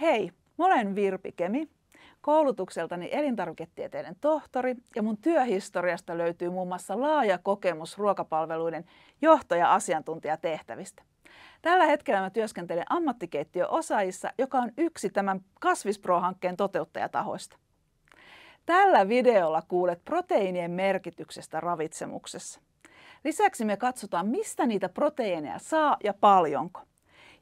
Hei, mä olen Virpi Kemi, koulutukseltani elintarviketieteiden tohtori ja mun työhistoriasta löytyy muun muassa laaja kokemus ruokapalveluiden johtaja-asiantuntijatehtävistä. Tällä hetkellä mä työskentelen ammattikeittiöosaajissa, joka on yksi tämän Kasvispro-hankkeen toteuttajatahoista. Tällä videolla kuulet proteiinien merkityksestä ravitsemuksessa. Lisäksi me katsotaan, mistä niitä proteiineja saa ja paljonko.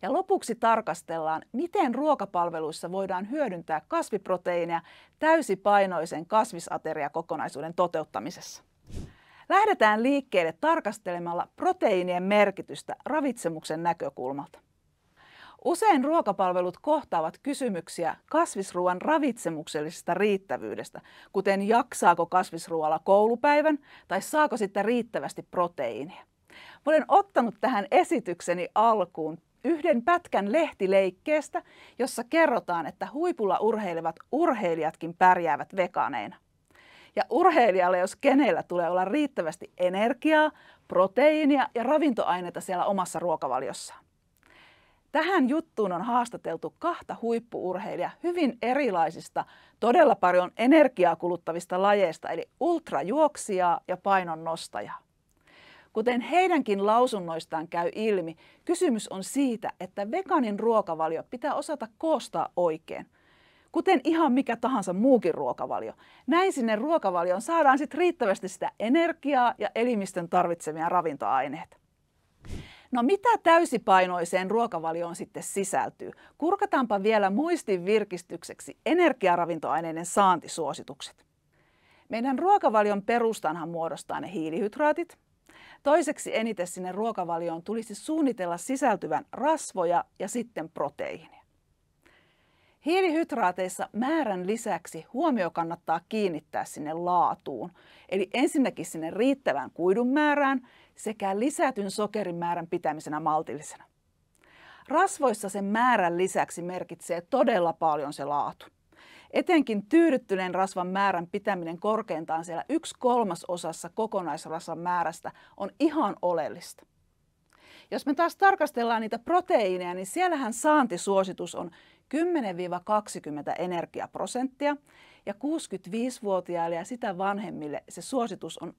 Ja lopuksi tarkastellaan, miten ruokapalveluissa voidaan hyödyntää kasviproteiineja täysipainoisen kasvisateriakokonaisuuden toteuttamisessa. Lähdetään liikkeelle tarkastelemalla proteiinien merkitystä ravitsemuksen näkökulmalta. Usein ruokapalvelut kohtaavat kysymyksiä kasvisruoan ravitsemuksellisesta riittävyydestä, kuten jaksaako kasvisruoalla koulupäivän tai saako sitten riittävästi proteiinia. Olen ottanut tähän esitykseni alkuun yhden pätkän lehtileikkeestä, jossa kerrotaan, että huipulla urheilevat urheilijatkin pärjäävät vegaaneina. Ja urheilijalle, jos kenellä tulee olla riittävästi energiaa, proteiinia ja ravintoaineita siellä omassa ruokavaliossaan. Tähän juttuun on haastateltu kahta huippuurheilijaa hyvin erilaisista, todella paljon energiaa kuluttavista lajeista, eli ultrajuoksijaa ja painonnostajaa. Kuten heidänkin lausunnoistaan käy ilmi, kysymys on siitä, että vegaanin ruokavalio pitää osata koostaa oikein. Kuten ihan mikä tahansa muukin ruokavalio. Näin sinne ruokavalioon saadaan sitten riittävästi sitä energiaa ja elimistön tarvitsemia ravintoaineita. No mitä täysipainoiseen ruokavalioon sitten sisältyy? Kurkataanpa vielä muistin virkistykseksi energiaravintoaineiden saantisuositukset. Meidän ruokavalion perustanhan muodostaa ne hiilihydraatit, Toiseksi eniten sinne ruokavalioon tulisi suunnitella sisältyvän rasvoja ja sitten proteiinia. Hiilihydraateissa määrän lisäksi huomio kannattaa kiinnittää sinne laatuun, eli ensinnäkin sinne riittävän kuidun määrään sekä lisätyn sokerin määrän pitämisenä maltillisena. Rasvoissa sen määrän lisäksi merkitsee todella paljon se laatu. Etenkin tyydyttyneen rasvan määrän pitäminen korkeintaan siellä yksi kolmasosassa kokonaisrasvan määrästä on ihan oleellista. Jos me taas tarkastellaan niitä proteiineja, niin siellähän saantisuositus on 10-20 energiaprosenttia ja 65-vuotiaille ja sitä vanhemmille se suositus on 15-20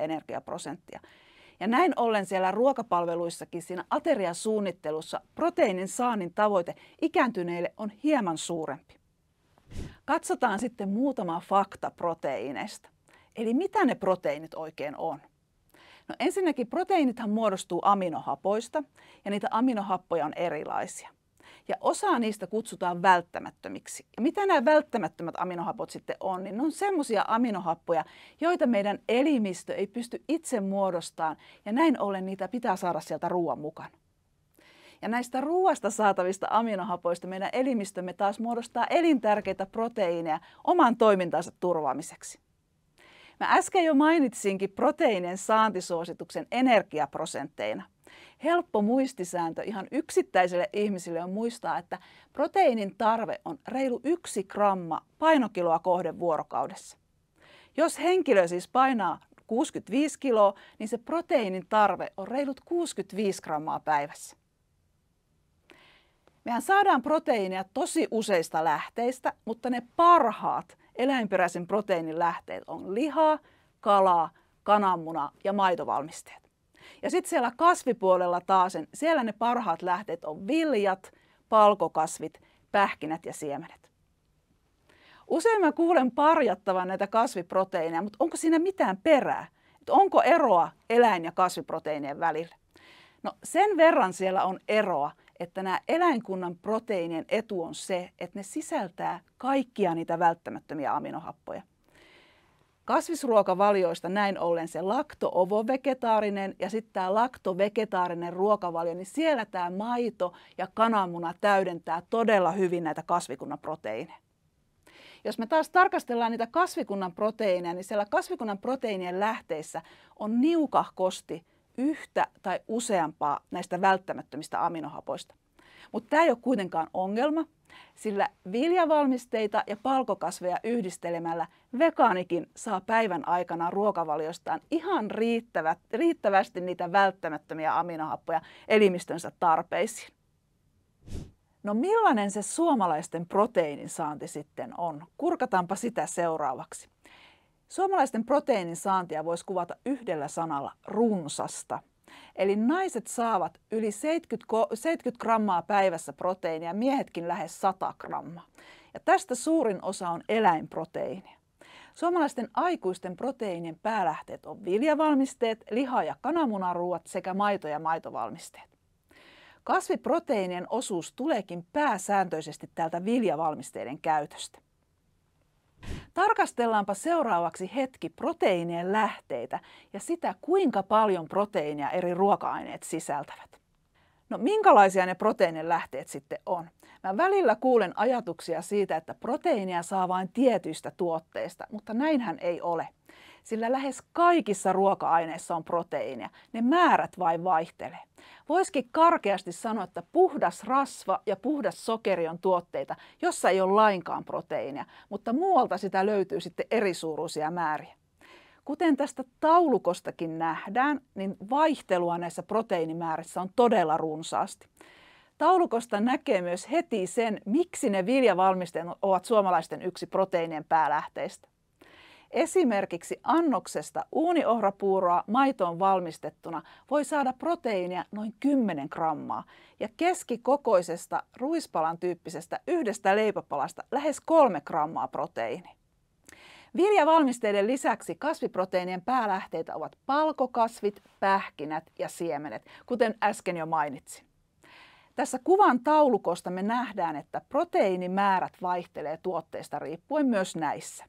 energiaprosenttia. Ja näin ollen siellä ruokapalveluissakin siinä ateriasuunnittelussa proteiinin saannin tavoite ikääntyneille on hieman suurempi. Katsotaan sitten muutama fakta proteiineista. Eli mitä ne proteiinit oikein on? No ensinnäkin proteiinithan muodostuu aminohapoista ja niitä aminohappoja on erilaisia ja osa niistä kutsutaan välttämättömiksi. Ja mitä nämä välttämättömät aminohapot sitten on, niin ne on semmoisia aminohappoja, joita meidän elimistö ei pysty itse muodostamaan ja näin ollen niitä pitää saada sieltä ruoan mukaan. Ja näistä ruoasta saatavista aminohapoista meidän elimistömme taas muodostaa elintärkeitä proteiineja oman toimintansa turvaamiseksi. Mä äsken jo mainitsinkin proteiinien saantisuosituksen energiaprosentteina helppo muistisääntö ihan yksittäiselle ihmisille on muistaa, että proteiinin tarve on reilu yksi gramma painokiloa kohden vuorokaudessa. Jos henkilö siis painaa 65 kiloa, niin se proteiinin tarve on reilut 65 grammaa päivässä. Mehän saadaan proteiineja tosi useista lähteistä, mutta ne parhaat eläinperäisen proteiinin lähteet on lihaa, kalaa, kananmuna ja maitovalmisteet. Ja sitten siellä kasvipuolella taas, niin siellä ne parhaat lähteet on viljat, palkokasvit, pähkinät ja siemenet. Usein mä kuulen parjattavan näitä kasviproteiineja, mutta onko siinä mitään perää? Et onko eroa eläin- ja kasviproteiinien välillä? No sen verran siellä on eroa, että nämä eläinkunnan proteiinien etu on se, että ne sisältää kaikkia niitä välttämättömiä aminohappoja – Kasvisruokavalioista näin ollen se lakto-ovo-vegetaarinen ja sitten tämä lakto-vegetaarinen ruokavalio, niin siellä tämä maito ja kananmuna täydentää todella hyvin näitä kasvikunnan proteiineja. Jos me taas tarkastellaan niitä kasvikunnan proteiineja, niin siellä kasvikunnan proteiinien lähteissä on niukahkosti yhtä tai useampaa näistä välttämättömistä aminohapoista. Mutta tämä ei ole kuitenkaan ongelma, sillä viljavalmisteita ja palkokasveja yhdistelemällä vegaanikin saa päivän aikana ruokavaliostaan ihan riittävät, riittävästi niitä välttämättömiä aminohappoja elimistönsä tarpeisiin. No millainen se suomalaisten proteiinin saanti sitten on? Kurkataanpa sitä seuraavaksi. Suomalaisten proteiinin saantia voisi kuvata yhdellä sanalla runsasta – Eli naiset saavat yli 70, 70 grammaa päivässä proteiinia, miehetkin lähes 100 grammaa. Ja tästä suurin osa on eläinproteiinia. Suomalaisten aikuisten proteiinien päälähteet on viljavalmisteet, liha- ja kananmunaruuat sekä maito- ja maitovalmisteet. Kasviproteiinien osuus tuleekin pääsääntöisesti täältä viljavalmisteiden käytöstä. Tarkastellaanpa seuraavaksi hetki proteiinien lähteitä ja sitä, kuinka paljon proteiinia eri ruoka-aineet sisältävät. No minkälaisia ne proteiinin lähteet sitten on? Mä välillä kuulen ajatuksia siitä, että proteiinia saa vain tietyistä tuotteista, mutta näinhän ei ole sillä lähes kaikissa ruoka-aineissa on proteiineja. Ne määrät vain vaihtelee. Voisikin karkeasti sanoa, että puhdas rasva ja puhdas sokeri on tuotteita, jossa ei ole lainkaan proteiineja, mutta muualta sitä löytyy sitten erisuuruisia määriä. Kuten tästä taulukostakin nähdään, niin vaihtelua näissä proteiinimäärissä on todella runsaasti. Taulukosta näkee myös heti sen, miksi ne viljavalmisteet ovat suomalaisten yksi proteiinien päälähteistä. Esimerkiksi annoksesta uuniohrapuuroa maitoon valmistettuna voi saada proteiinia noin 10 grammaa ja keskikokoisesta ruispalan tyyppisestä yhdestä leipäpalasta lähes 3 grammaa proteiini. Viljavalmisteiden lisäksi kasviproteiinien päälähteitä ovat palkokasvit, pähkinät ja siemenet, kuten äsken jo mainitsin. Tässä kuvan taulukosta me nähdään, että proteiinimäärät vaihtelee tuotteista riippuen myös näissä.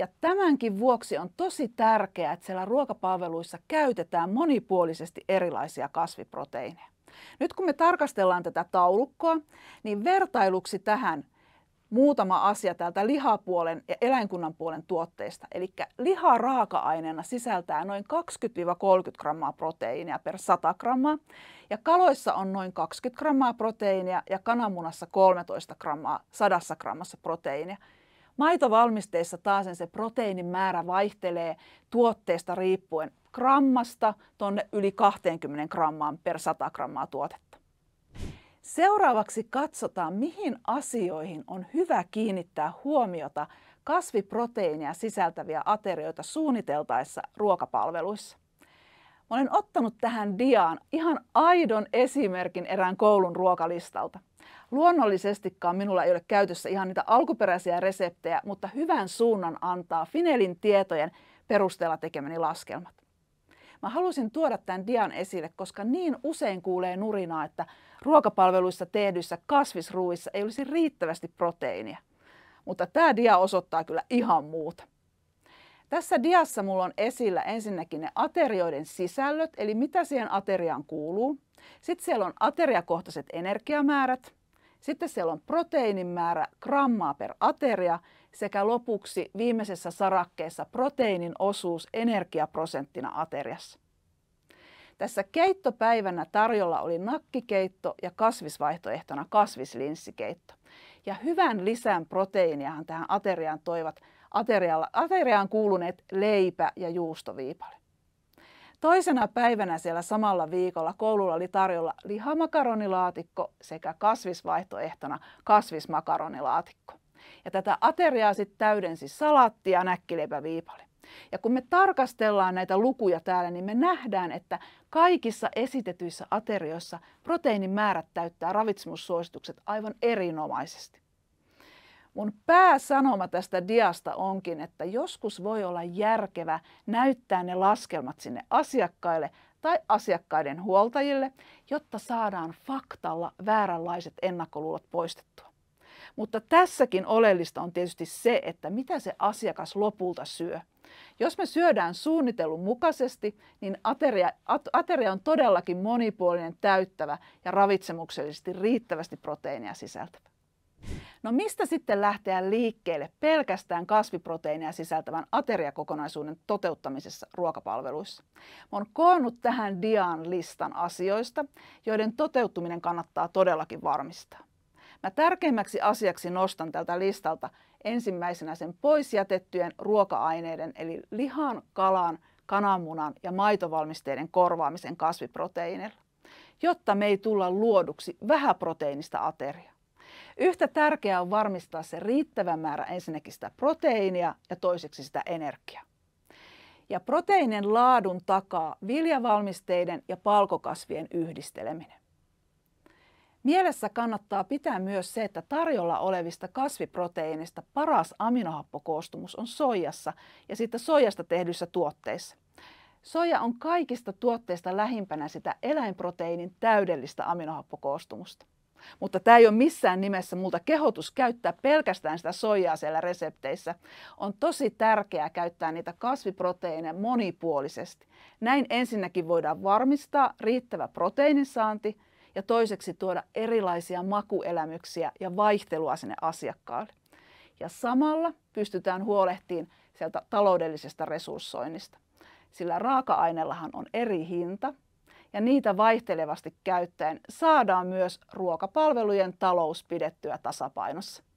Ja tämänkin vuoksi on tosi tärkeää, että siellä ruokapalveluissa käytetään monipuolisesti erilaisia kasviproteiineja. Nyt kun me tarkastellaan tätä taulukkoa, niin vertailuksi tähän muutama asia täältä lihapuolen ja eläinkunnan puolen tuotteista. Eli liha raaka-aineena sisältää noin 20-30 grammaa proteiinia per 100 grammaa, ja kaloissa on noin 20 grammaa proteiinia ja kananmunassa 13 grammaa 100 grammassa proteiinia. Maitovalmisteissa taas se proteiinin määrä vaihtelee tuotteesta riippuen grammasta tuonne yli 20 grammaan per 100 grammaa tuotetta. Seuraavaksi katsotaan, mihin asioihin on hyvä kiinnittää huomiota kasviproteiinia sisältäviä aterioita suunniteltaessa ruokapalveluissa. Mä olen ottanut tähän diaan ihan aidon esimerkin erään koulun ruokalistalta. Luonnollisestikaan minulla ei ole käytössä ihan niitä alkuperäisiä reseptejä, mutta hyvän suunnan antaa Finelin tietojen perusteella tekemäni laskelmat. Mä halusin tuoda tämän dian esille, koska niin usein kuulee nurinaa, että ruokapalveluissa tehdyissä kasvisruuissa ei olisi riittävästi proteiinia. Mutta tämä dia osoittaa kyllä ihan muuta. Tässä diassa mulla on esillä ensinnäkin ne aterioiden sisällöt, eli mitä siihen ateriaan kuuluu. Sitten siellä on ateriakohtaiset energiamäärät. Sitten siellä on proteiinin määrä grammaa per ateria sekä lopuksi viimeisessä sarakkeessa proteiinin osuus energiaprosenttina ateriassa. Tässä keittopäivänä tarjolla oli nakkikeitto ja kasvisvaihtoehtona kasvislinssikeitto. Ja hyvän lisän proteiiniahan tähän ateriaan toivat aterialla, ateriaan kuuluneet leipä ja juustoviipale. Toisena päivänä siellä samalla viikolla koululla oli tarjolla lihamakaronilaatikko sekä kasvisvaihtoehtona kasvismakaronilaatikko. Ja tätä ateriaa sitten täydensi salatti ja näkkileipäviipale. Ja kun me tarkastellaan näitä lukuja täällä, niin me nähdään, että kaikissa esitetyissä aterioissa proteiinin määrät täyttää ravitsemussuositukset aivan erinomaisesti. Mun pääsanoma tästä diasta onkin, että joskus voi olla järkevä näyttää ne laskelmat sinne asiakkaille tai asiakkaiden huoltajille, jotta saadaan faktalla vääränlaiset ennakkoluulot poistettua. Mutta tässäkin oleellista on tietysti se, että mitä se asiakas lopulta syö. Jos me syödään suunnitelun mukaisesti, niin ateria, ateria on todellakin monipuolinen, täyttävä ja ravitsemuksellisesti riittävästi proteiinia sisältävä. No mistä sitten lähteä liikkeelle pelkästään kasviproteiineja sisältävän ateriakokonaisuuden toteuttamisessa ruokapalveluissa? Mä oon koonnut tähän diaan listan asioista, joiden toteuttuminen kannattaa todellakin varmistaa. Mä tärkeimmäksi asiaksi nostan tältä listalta ensimmäisenä sen pois jätettyjen ruoka-aineiden eli lihan, kalan, kananmunan ja maitovalmisteiden korvaamisen kasviproteiineilla, jotta me ei tulla luoduksi vähäproteiinista ateriaa. Yhtä tärkeää on varmistaa se riittävä määrä ensinnäkin sitä proteiinia ja toiseksi sitä energiaa. Ja proteiinin laadun takaa viljavalmisteiden ja palkokasvien yhdisteleminen. Mielessä kannattaa pitää myös se, että tarjolla olevista kasviproteiinista paras aminohappokoostumus on soijassa ja siitä soijasta tehdyissä tuotteissa. Soja on kaikista tuotteista lähimpänä sitä eläinproteiinin täydellistä aminohappokoostumusta. Mutta tämä ei ole missään nimessä multa kehotus käyttää pelkästään sitä soijaa siellä resepteissä. On tosi tärkeää käyttää niitä kasviproteiineja monipuolisesti. Näin ensinnäkin voidaan varmistaa riittävä proteiinisaanti ja toiseksi tuoda erilaisia makuelämyksiä ja vaihtelua sinne asiakkaalle. Ja samalla pystytään huolehtimaan sieltä taloudellisesta resurssoinnista. Sillä raaka-aineellahan on eri hinta ja niitä vaihtelevasti käyttäen saadaan myös ruokapalvelujen talous pidettyä tasapainossa.